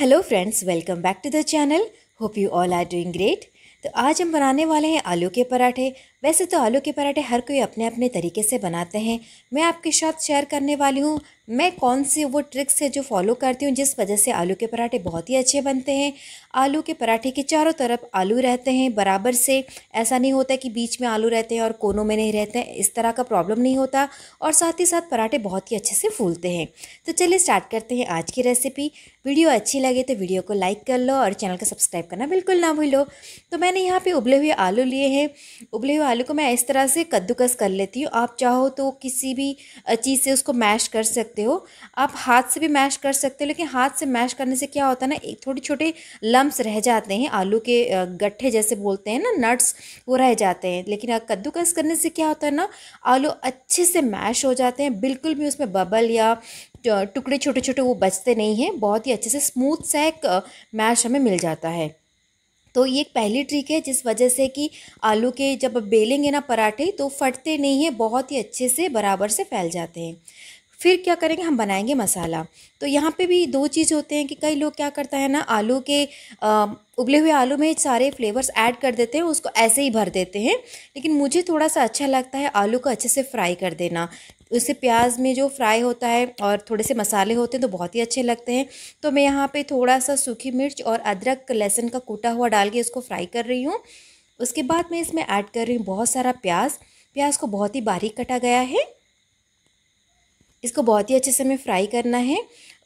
hello friends welcome back to the channel hope you all are doing great तो आज हम बनाने वाले हैं आलू के पराठे वैसे तो आलू के पराठे हर कोई अपने अपने तरीके से बनाते हैं मैं आपके साथ शेयर करने वाली हूँ मैं कौन सी वो ट्रिक्स है जो फॉलो करती हूँ जिस वजह से आलू के पराठे बहुत ही अच्छे बनते हैं आलू के पराठे के चारों तरफ आलू रहते हैं बराबर से ऐसा नहीं होता कि बीच में आलू रहते हैं और कोनों में नहीं रहते हैं इस तरह का प्रॉब्लम नहीं होता और साथ ही साथ पराठे बहुत ही अच्छे से फूलते हैं तो चलिए स्टार्ट करते हैं आज की रेसिपी वीडियो अच्छी लगे तो वीडियो को लाइक कर लो और चैनल को सब्सक्राइब करना बिल्कुल ना भूलो तो मैंने यहाँ पर उबले हुए आलू लिए हैं उबले हुए आलू को मैं इस तरह से कद्दूकस कर लेती हूँ आप चाहो तो किसी भी चीज़ से उसको मैश कर सकते हो आप हाथ से भी मैश कर सकते हो लेकिन हाथ से मैश करने से क्या होता है ना एक थोड़े छोटे लम्ब्स रह जाते हैं आलू के गट्ठे जैसे बोलते हैं ना नट्स वो रह जाते हैं लेकिन कद्दूकस करने से क्या होता है ना आलू अच्छे से मैश हो जाते हैं बिल्कुल भी उसमें बबल या टुकड़े छोटे छोटे वो बचते नहीं हैं बहुत ही अच्छे से स्मूथ सा एक मैश हमें मिल जाता है तो ये एक पहली ट्रिक है जिस वजह से कि आलू के जब बेलेंगे ना पराठे तो फटते नहीं हैं बहुत ही अच्छे से बराबर से फैल जाते हैं फिर क्या करेंगे हम बनाएंगे मसाला तो यहाँ पे भी दो चीज़ होते हैं कि कई लोग क्या करता है ना आलू के आ, उबले हुए आलू में सारे फ्लेवर्स ऐड कर देते हैं उसको ऐसे ही भर देते हैं लेकिन मुझे थोड़ा सा अच्छा लगता है आलू को अच्छे से फ्राई कर देना उससे प्याज में जो फ्राई होता है और थोड़े से मसाले होते हैं तो बहुत ही अच्छे लगते हैं तो मैं यहाँ पर थोड़ा सा सूखी मिर्च और अदरक लहसुन का कूटा हुआ डाल के इसको फ्राई कर रही हूँ उसके बाद मैं इसमें ऐड कर रही हूँ बहुत सारा प्याज प्याज को बहुत ही बारीक कटा गया है इसको बहुत ही अच्छे से हमें फ्राई करना है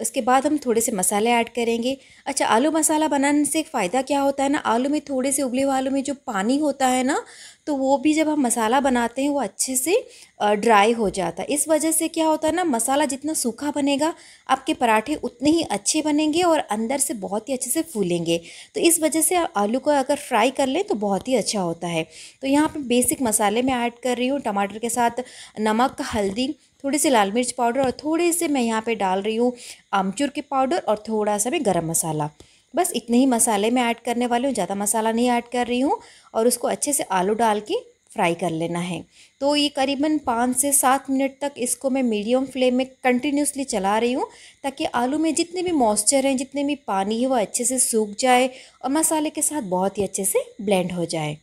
उसके बाद हम थोड़े से मसाले ऐड करेंगे अच्छा आलू मसाला बनाने से एक फ़ायदा क्या होता है ना आलू में थोड़े से उबले हुए आलू में जो पानी होता है ना तो वो भी जब हम मसाला बनाते हैं वो अच्छे से ड्राई हो जाता है इस वजह से क्या होता है ना मसाला जितना सूखा बनेगा आपके पराठे उतने ही अच्छे बनेंगे और अंदर से बहुत ही अच्छे से फूलेंगे तो इस वजह से आलू को अगर फ्राई कर लें तो बहुत ही अच्छा होता है तो यहाँ पर बेसिक मसाले मैं ऐड कर रही हूँ टमाटर के साथ नमक हल्दी थोड़े से लाल मिर्च पाउडर और थोड़े से मैं यहाँ पे डाल रही हूँ आमचूर के पाउडर और थोड़ा सा भी गरम मसाला बस इतने ही मसाले मैं ऐड करने वाली हूँ ज़्यादा मसाला नहीं ऐड कर रही हूँ और उसको अच्छे से आलू डाल के फ्राई कर लेना है तो ये करीबन पाँच से सात मिनट तक इसको मैं मीडियम फ्लेम में कंटिन्यूसली चला रही हूँ ताकि आलू में जितने भी मॉइस्चर हैं जितने भी पानी है वो अच्छे से सूख जाए और मसाले के साथ बहुत ही अच्छे से ब्लेंड हो जाए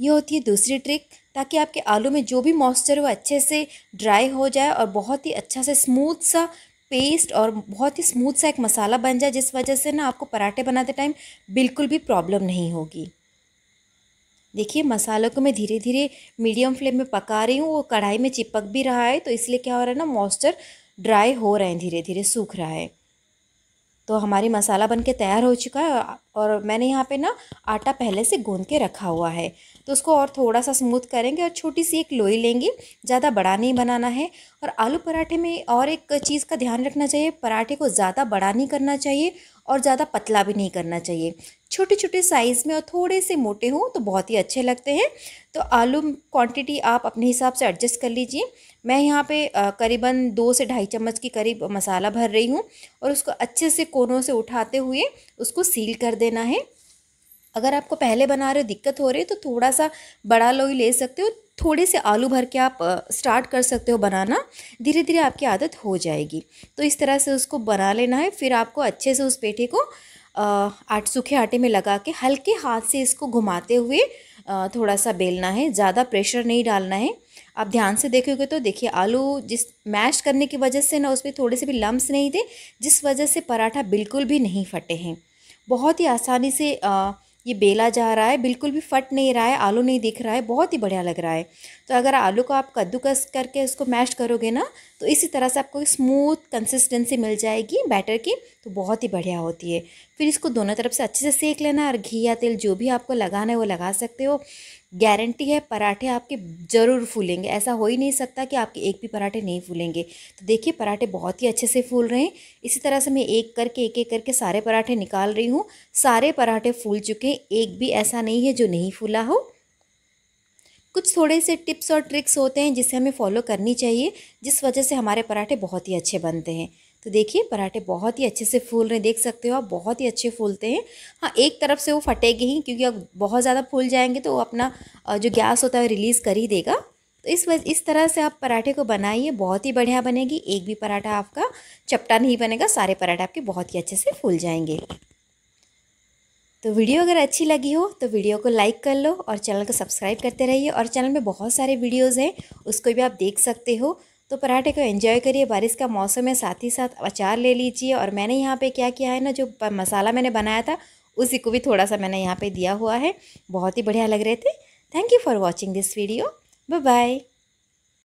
ये होती है दूसरी ट्रिक ताकि आपके आलू में जो भी मॉइस्चर हो अच्छे से ड्राई हो जाए और बहुत ही अच्छा से स्मूथ सा पेस्ट और बहुत ही स्मूथ सा एक मसाला बन जाए जिस वजह से ना आपको पराठे बनाते टाइम बिल्कुल भी प्रॉब्लम नहीं होगी देखिए मसालों को मैं धीरे धीरे मीडियम फ्लेम में पका रही हूँ वो कढ़ाई में चिपक भी रहा है तो इसलिए क्या हो रहा है ना मॉइस्चर ड्राई हो रहे हैं धीरे धीरे सूख रहा है तो हमारी मसाला बन के तैयार हो चुका है और मैंने यहाँ पे ना आटा पहले से गूंद के रखा हुआ है तो उसको और थोड़ा सा स्मूथ करेंगे और छोटी सी एक लोई लेंगे ज़्यादा बड़ा नहीं बनाना है और आलू पराठे में और एक चीज़ का ध्यान रखना चाहिए पराठे को ज़्यादा बड़ा नहीं करना चाहिए और ज़्यादा पतला भी नहीं करना चाहिए छोटे छोटे साइज़ में और थोड़े से मोटे हों तो बहुत ही अच्छे लगते हैं तो आलू क्वांटिटी आप अपने हिसाब से एडजस्ट कर लीजिए मैं यहाँ पे करीबन दो से ढाई चम्मच के करीब मसाला भर रही हूँ और उसको अच्छे से कोनों से उठाते हुए उसको सील कर देना है अगर आपको पहले बना रहे हो दिक्कत हो रही है तो थोड़ा सा बड़ा लोई ले सकते हो थोड़े से आलू भर के आप स्टार्ट कर सकते हो बनाना धीरे धीरे आपकी आदत हो जाएगी तो इस तरह से उसको बना लेना है फिर आपको अच्छे से उस पेठे को आट सूखे आटे में लगा के हल्के हाथ से इसको घुमाते हुए थोड़ा सा बेलना है ज़्यादा प्रेशर नहीं डालना है आप ध्यान से देखोगे तो देखिए आलू जिस मैश करने की वजह से ना उसमें थोड़े से भी लम्स नहीं थे जिस वजह से पराठा बिल्कुल भी नहीं फटे हैं बहुत ही आसानी से आ, ये बेला जा रहा है बिल्कुल भी फट नहीं रहा है आलू नहीं दिख रहा है बहुत ही बढ़िया लग रहा है तो अगर आलू को आप कद्दूकस करके उसको मैश करोगे ना तो इसी तरह से आपको स्मूथ कंसिस्टेंसी मिल जाएगी बैटर की तो बहुत ही बढ़िया होती है फिर इसको दोनों तरफ से अच्छे से सेक लेना और घी या तेल जो भी आपको लगाना है वो लगा सकते हो गारंटी है पराठे आपके ज़रूर फूलेंगे ऐसा हो ही नहीं सकता कि आपके एक भी पराठे नहीं फूलेंगे तो देखिए पराठे बहुत ही अच्छे से फूल रहे हैं इसी तरह से मैं एक करके एक एक करके सारे पराठे निकाल रही हूँ सारे पराठे फूल चुके हैं एक भी ऐसा नहीं है जो नहीं फूला हो कुछ थोड़े से टिप्स और ट्रिक्स होते हैं जिसे हमें फॉलो करनी चाहिए जिस वजह से हमारे पराठे बहुत ही अच्छे बनते हैं तो देखिए पराठे बहुत ही अच्छे से फूल रहे देख सकते हो आप बहुत ही अच्छे फूलते हैं हाँ एक तरफ से वो फटेंगे ही क्योंकि अब बहुत ज़्यादा फूल जाएंगे तो वो अपना जो गैस होता है रिलीज़ कर ही देगा तो इस वजह इस तरह से आप पराठे को बनाइए बहुत ही बढ़िया बनेगी एक भी पराठा आपका चपटा नहीं बनेगा सारे पराठे आपके बहुत ही अच्छे से फूल जाएंगे तो वीडियो अगर अच्छी लगी हो तो वीडियो को लाइक कर लो और चैनल को सब्सक्राइब करते रहिए और चैनल में बहुत सारे वीडियोज़ हैं उसको भी आप देख सकते हो तो पराठे को एंजॉय करिए बारिश का मौसम है साथ ही साथ अचार ले लीजिए और मैंने यहाँ पे क्या किया है ना जो मसाला मैंने बनाया था उसी को भी थोड़ा सा मैंने यहाँ पे दिया हुआ है बहुत ही बढ़िया लग रहे थे thank you for watching this video bye bye